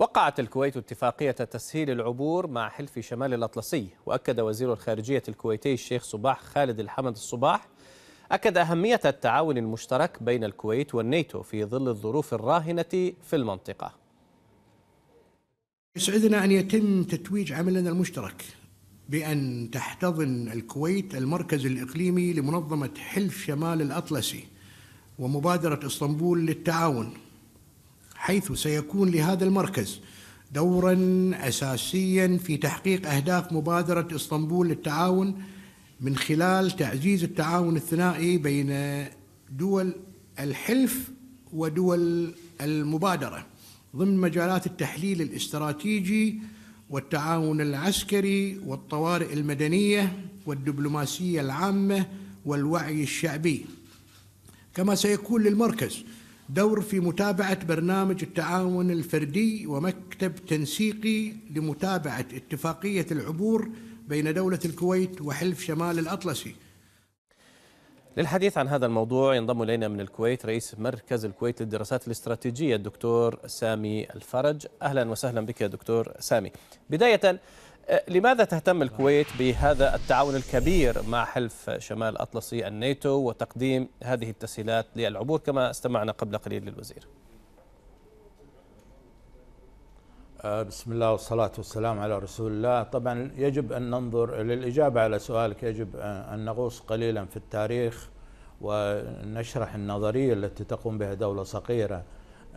وقعت الكويت اتفاقية تسهيل العبور مع حلف شمال الأطلسي وأكد وزير الخارجية الكويتي الشيخ صباح خالد الحمد الصباح أكد أهمية التعاون المشترك بين الكويت والنيتو في ظل الظروف الراهنة في المنطقة يسعدنا أن يتم تتويج عملنا المشترك بأن تحتضن الكويت المركز الإقليمي لمنظمة حلف شمال الأطلسي ومبادرة اسطنبول للتعاون حيث سيكون لهذا المركز دورا اساسيا في تحقيق اهداف مبادره اسطنبول للتعاون من خلال تعزيز التعاون الثنائي بين دول الحلف ودول المبادره ضمن مجالات التحليل الاستراتيجي والتعاون العسكري والطوارئ المدنيه والدبلوماسيه العامه والوعي الشعبي كما سيكون للمركز دور في متابعة برنامج التعاون الفردي ومكتب تنسيقي لمتابعة اتفاقية العبور بين دولة الكويت وحلف شمال الأطلسي للحديث عن هذا الموضوع ينضم إلينا من الكويت رئيس مركز الكويت للدراسات الاستراتيجية الدكتور سامي الفرج أهلا وسهلا بك يا دكتور سامي بداية أه، لماذا تهتم الكويت بهذا التعاون الكبير مع حلف شمال أطلسي الناتو وتقديم هذه التسهيلات للعبور كما استمعنا قبل قليل للوزير أه، بسم الله والصلاة والسلام على رسول الله طبعا يجب أن ننظر للإجابة على سؤالك يجب أن نغوص قليلا في التاريخ ونشرح النظرية التي تقوم بها دولة صغيرة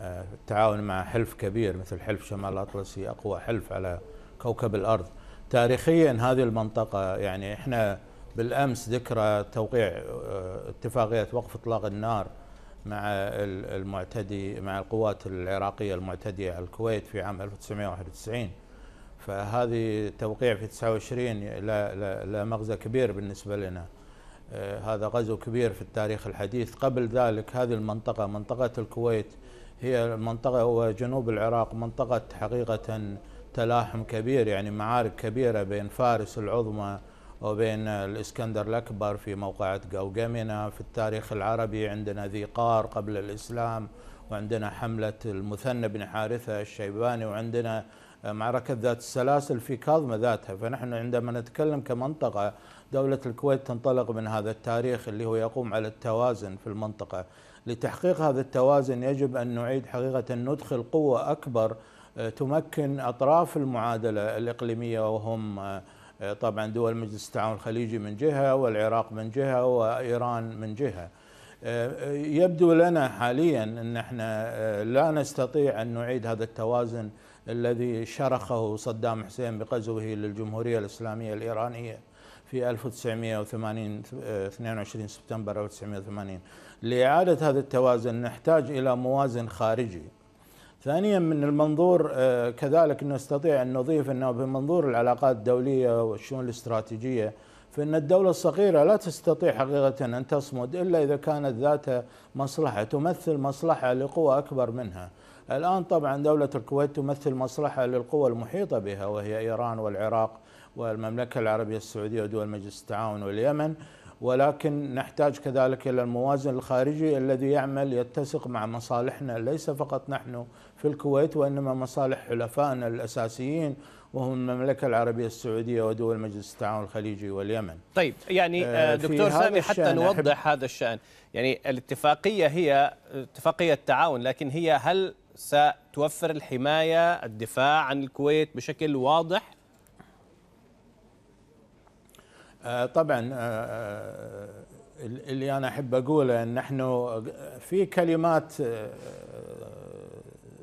أه، التعاون مع حلف كبير مثل حلف شمال الأطلسي أقوى حلف على كوكب الأرض تاريخيا هذه المنطقة يعني احنا بالأمس ذكرى توقيع آه، اتفاقية وقف إطلاق النار مع المعتدي مع القوات العراقية المعتدية على الكويت في عام 1991 فهذه توقيع في 29 لا, لا, لا مغزى كبير بالنسبة لنا آه، هذا غزو كبير في التاريخ الحديث قبل ذلك هذه المنطقة منطقة الكويت هي المنطقه هو جنوب العراق منطقة حقيقة تلاحم كبير يعني معارك كبيرة بين فارس العظمى وبين الإسكندر الأكبر في موقعة قوقمنا في التاريخ العربي عندنا ذي قار قبل الإسلام وعندنا حملة المثنى بن حارثة الشيباني وعندنا معركة ذات السلاسل في كاظمة ذاتها فنحن عندما نتكلم كمنطقة دولة الكويت تنطلق من هذا التاريخ اللي هو يقوم على التوازن في المنطقة لتحقيق هذا التوازن يجب أن نعيد حقيقة ندخل قوة أكبر تمكن أطراف المعادلة الإقليمية وهم آه، طبعا دول مجلس التعاون الخليجي من جهة والعراق من جهة وإيران من جهة آه، يبدو لنا حاليا أن احنا آه، لا نستطيع أن نعيد هذا التوازن الذي شرخه صدام حسين بغزوه للجمهورية الإسلامية الإيرانية في 1980 22 سبتمبر 1980 لإعادة هذا التوازن نحتاج إلى موازن خارجي ثانيا من المنظور آه، كذلك نستطيع ان نضيف انه بمنظور العلاقات الدوليه والشؤون الاستراتيجيه فان الدوله الصغيره لا تستطيع حقيقه ان تصمد الا اذا كانت ذات مصلحه تمثل مصلحه لقوى اكبر منها. الان طبعا دوله الكويت تمثل مصلحه للقوى المحيطه بها وهي ايران والعراق والمملكه العربيه السعوديه ودول مجلس التعاون واليمن ولكن نحتاج كذلك الى الموازن الخارجي الذي يعمل يتسق مع مصالحنا ليس فقط نحن في الكويت وانما مصالح حلفائنا الاساسيين وهم المملكه العربيه السعوديه ودول مجلس التعاون الخليجي واليمن. طيب يعني آه، آه، دكتور سامي حتى نوضح هذا الشان، يعني الاتفاقيه هي اتفاقيه تعاون لكن هي هل ستوفر الحمايه الدفاع عن الكويت بشكل واضح؟ آه، طبعا آه، آه، اللي انا احب اقوله ان نحن في كلمات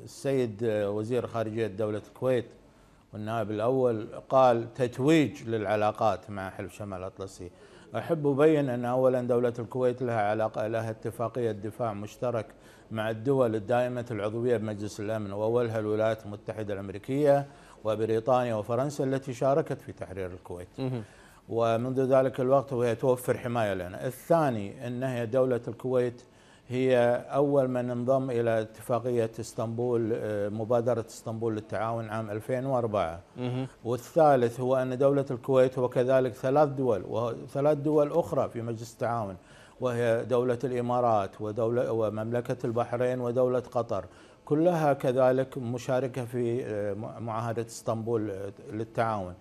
السيد وزير خارجيه دوله الكويت والنائب الاول قال تتويج للعلاقات مع حلف شمال الاطلسي احب ابين ان اولا دوله الكويت لها علاقه لها اتفاقيه دفاع مشترك مع الدول الدائمه العضويه بمجلس الامن واولها الولايات المتحده الامريكيه وبريطانيا وفرنسا التي شاركت في تحرير الكويت. ومنذ ذلك الوقت وهي توفر حماية لنا الثاني أن هي دولة الكويت هي أول من انضم إلى اتفاقية اسطنبول آه، مبادرة اسطنبول للتعاون عام 2004 والثالث هو أن دولة الكويت وكذلك ثلاث دول وثلاث دول أخرى في مجلس التعاون وهي دولة الإمارات ودولة ومملكة البحرين ودولة قطر كلها كذلك مشاركة في آه، معاهدة اسطنبول آه، للتعاون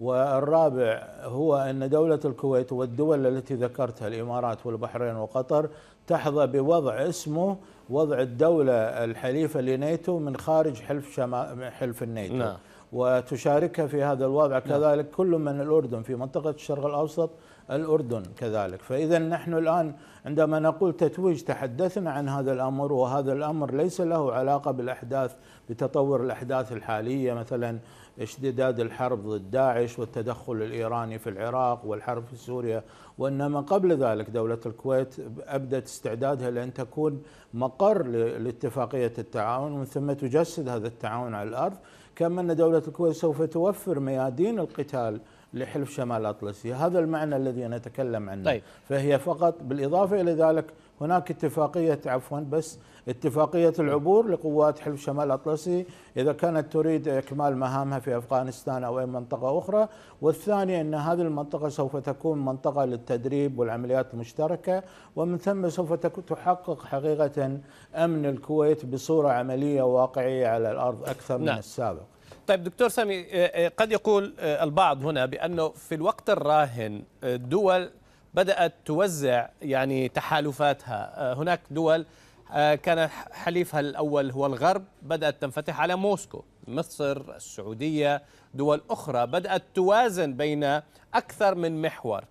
والرابع هو أن دولة الكويت والدول التي ذكرتها الإمارات والبحرين وقطر تحظى بوضع اسمه وضع الدولة الحليفة لنيتو من خارج حلف حلف النيتو نعم. وتشاركها في هذا الوضع نعم. كذلك كل من الأردن في منطقة الشرق الأوسط الأردن كذلك فإذا نحن الآن عندما نقول تتويج تحدثنا عن هذا الأمر وهذا الأمر ليس له علاقة بالأحداث بتطور الأحداث الحالية مثلا اشتداد الحرب ضد داعش والتدخل الإيراني في العراق والحرب في سوريا وإنما قبل ذلك دولة الكويت أبدت استعدادها لأن تكون مقر لاتفاقية التعاون ومن ثم تجسد هذا التعاون على الأرض كما أن دولة الكويت سوف توفر ميادين القتال لحلف شمال أطلسي هذا المعنى الذي نتكلم عنه طيب. فهي فقط بالإضافة إلى ذلك هناك اتفاقية عفوا بس اتفاقية العبور لقوات حلف شمال الأطلسي إذا كانت تريد إكمال مهامها في أفغانستان أو أي منطقة أخرى والثانية أن هذه المنطقة سوف تكون منطقة للتدريب والعمليات المشتركة ومن ثم سوف تحقق حقيقة أمن الكويت بصورة عملية واقعية على الأرض أكثر نعم. من السابق طيب دكتور سامي آه، آه، قد يقول آه، البعض هنا بأنه في الوقت الراهن دول بدأت توزع يعني تحالفاتها آه، هناك دول آه، كان حليفها الأول هو الغرب بدأت تنفتح على موسكو مصر السعودية دول أخرى بدأت توازن بين أكثر من محور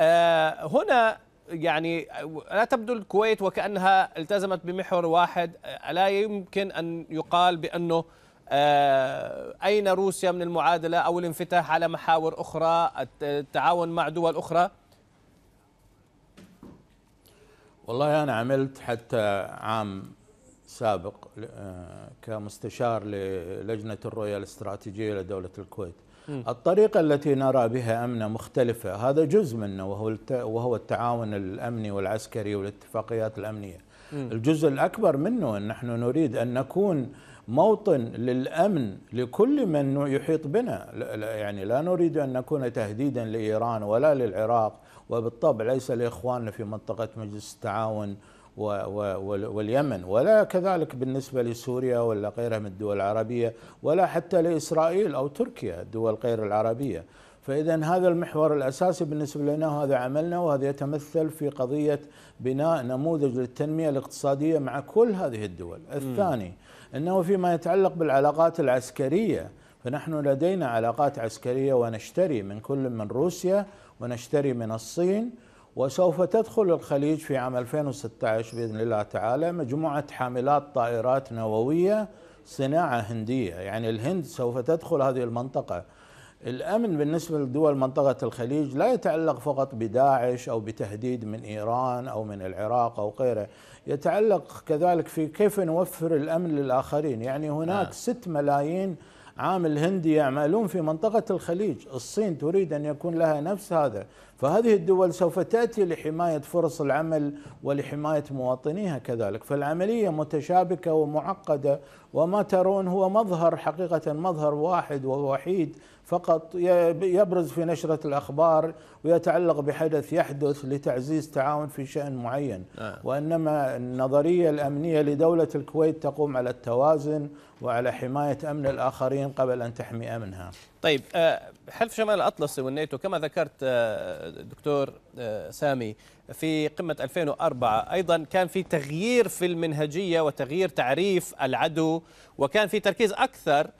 آه، هنا يعني لا تبدو الكويت وكأنها التزمت بمحور واحد ألا يمكن أن يقال بأنه أين روسيا من المعادلة أو الانفتاح على محاور أخرى التعاون مع دول أخرى والله أنا عملت حتى عام سابق آه، كمستشار للجنة الرؤية الاستراتيجية لدولة الكويت الطريقة التي نرى بها امنه مختلفة هذا جزء منه وهو وهو التعاون الأمني والعسكري والاتفاقيات الأمنية الجزء الأكبر منه أن نحن نريد أن نكون موطن للامن لكل من يحيط بنا يعني لا نريد ان نكون تهديدا لايران ولا للعراق وبالطبع ليس لاخواننا في منطقه مجلس التعاون واليمن ولا كذلك بالنسبه لسوريا ولا غيرها من الدول العربيه ولا حتى لاسرائيل او تركيا الدول غير العربيه فإذا هذا المحور الأساسي بالنسبة لنا وهذا عملنا وهذا يتمثل في قضية بناء نموذج للتنمية الاقتصادية مع كل هذه الدول الثاني أنه فيما يتعلق بالعلاقات العسكرية فنحن لدينا علاقات عسكرية ونشتري من كل من روسيا ونشتري من الصين وسوف تدخل الخليج في عام 2016 بإذن الله تعالى مجموعة حاملات طائرات نووية صناعة هندية يعني الهند سوف تدخل هذه المنطقة الامن بالنسبه لدول منطقه الخليج لا يتعلق فقط بداعش او بتهديد من ايران او من العراق او غيره، يتعلق كذلك في كيف نوفر الامن للاخرين، يعني هناك آه. 6 ملايين عامل هندي يعملون في منطقه الخليج، الصين تريد ان يكون لها نفس هذا، فهذه الدول سوف تاتي لحمايه فرص العمل ولحمايه مواطنيها كذلك، فالعمليه متشابكه ومعقده وما ترون هو مظهر حقيقه مظهر واحد ووحيد فقط يبرز في نشره الاخبار ويتعلق بحدث يحدث لتعزيز تعاون في شان معين، آه. وانما النظريه الامنيه لدوله الكويت تقوم على التوازن وعلى حمايه امن الاخرين قبل ان تحمي امنها. طيب آه، حلف شمال الأطلسي والناتو كما ذكرت آه، دكتور آه، سامي في قمة 2004 أيضا كان في تغيير في المنهجية وتغيير تعريف العدو وكان في تركيز أكثر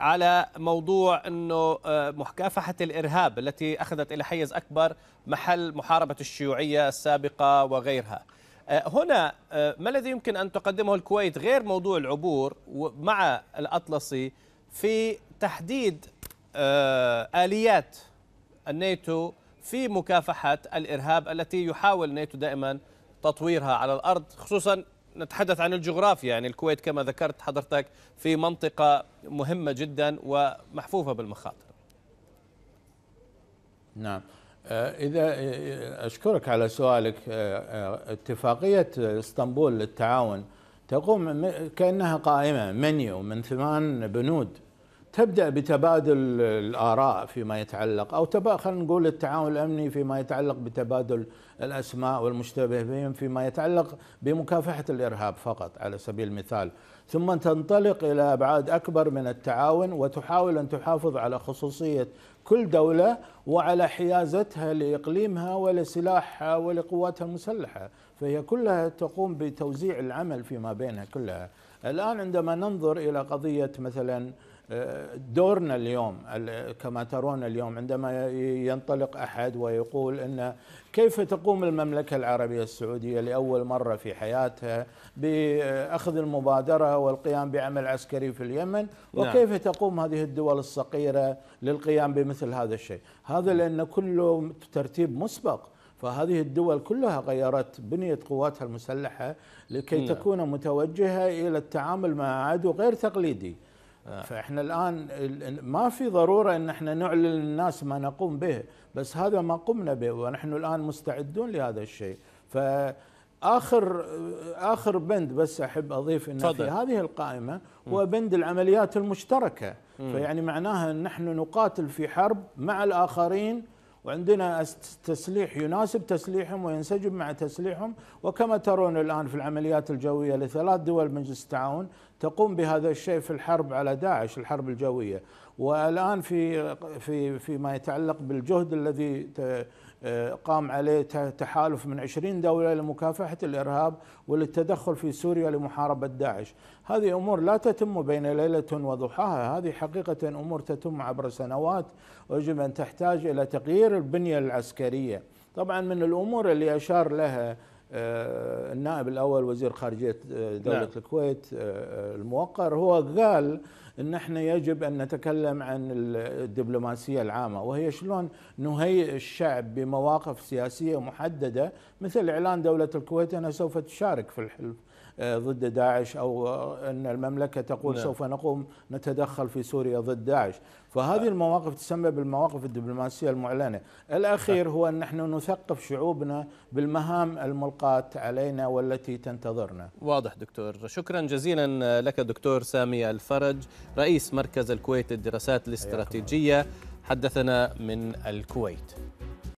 على موضوع انه آه، مكافحه الارهاب التي اخذت الى حيز اكبر محل محاربه الشيوعيه السابقه وغيرها. هنا ما الذي يمكن ان تقدمه الكويت غير موضوع العبور مع الاطلسي في تحديد آه، آليات الناتو في مكافحة الإرهاب التي يحاول الناتو دائما تطويرها على الأرض خصوصا نتحدث عن الجغرافيا يعني الكويت كما ذكرت حضرتك في منطقة مهمة جدا ومحفوفة بالمخاطر نعم آه، إذا آه، أشكرك على سؤالك اتفاقية اسطنبول للتعاون تقوم كأنها قائمة منيو من ثمان بنود تبدا بتبادل الاراء فيما يتعلق او تبا خلينا نقول التعاون الامني فيما يتعلق بتبادل الاسماء والمشتبه بهم فيما يتعلق بمكافحه الارهاب فقط على سبيل المثال ثم تنطلق الى ابعاد اكبر من التعاون وتحاول ان تحافظ على خصوصيه كل دوله وعلى حيازتها لاقليمها ولسلاحها ولقواتها المسلحه فهي كلها تقوم بتوزيع العمل فيما بينها كلها الان عندما ننظر الى قضيه مثلا دورنا اليوم كما ترون اليوم عندما ينطلق احد ويقول ان كيف تقوم المملكه العربيه السعوديه لاول مره في حياتها باخذ المبادره والقيام بعمل عسكري في اليمن نعم. وكيف تقوم هذه الدول الصغيره للقيام بمثل هذا الشيء هذا نعم. لان كله ترتيب مسبق فهذه الدول كلها غيرت بنية قواتها المسلحة لكي نعم. تكون متوجهة إلى التعامل مع عدو غير تقليدي آه. فاحنا الان ما في ضروره ان احنا نعلن للناس ما نقوم به بس هذا ما قمنا به ونحن الان مستعدون لهذا الشيء فاخر اخر بند بس احب اضيف انه في هذه القائمه هو بند العمليات المشتركه فيعني معناها ان نحن نقاتل في حرب مع الاخرين وعندنا تسليح يناسب تسليحهم وينسجم مع تسليحهم وكما ترون الآن في العمليات الجوية لثلاث دول مجلس التعاون تقوم بهذا الشيء في الحرب على داعش الحرب الجوية والان في في فيما يتعلق بالجهد الذي آه، قام عليه تحالف من 20 دوله لمكافحه الارهاب وللتدخل في سوريا لمحاربه داعش، هذه امور لا تتم بين ليله وضحاها، هذه حقيقه امور تتم عبر سنوات ويجب ان تحتاج الى تغيير البنيه العسكريه. طبعا من الامور اللي اشار لها آه، النائب الاول وزير خارجيه آه، دوله نعم. الكويت الموقر هو قال ان احنا يجب ان نتكلم عن الدبلوماسيه العامه وهي شلون نهيئ الشعب بمواقف سياسيه محدده مثل اعلان دوله الكويت انها سوف تشارك في الحلف ضد داعش أو أن المملكة تقول نعم. سوف نقوم نتدخل في سوريا ضد داعش فهذه المواقف تسمى بالمواقف الدبلوماسية المعلنة الأخير نعم. هو أن نحن نثقف شعوبنا بالمهام الملقاة علينا والتي تنتظرنا واضح دكتور شكرا جزيلا لك دكتور سامي الفرج رئيس مركز الكويت للدراسات الاستراتيجية حدثنا من الكويت